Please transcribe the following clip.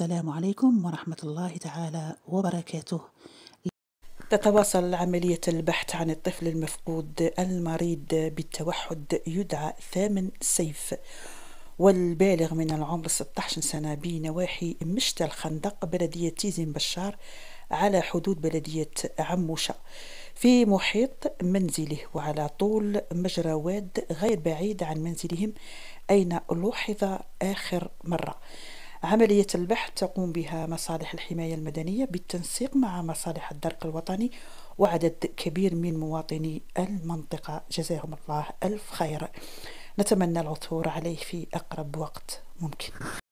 السلام عليكم ورحمة الله تعالى وبركاته تتواصل عملية البحث عن الطفل المفقود المريض بالتوحد يدعى ثامن سيف والبالغ من العمر 16 سنة بنواحي مشتى الخندق بلدية تيزن بشار على حدود بلدية عموشة في محيط منزله وعلى طول مجرى واد غير بعيد عن منزلهم أين لوحظ آخر مرة عملية البحث تقوم بها مصالح الحماية المدنية بالتنسيق مع مصالح الدرك الوطني وعدد كبير من مواطني المنطقة جزاهم الله ألف خير نتمنى العثور عليه في أقرب وقت ممكن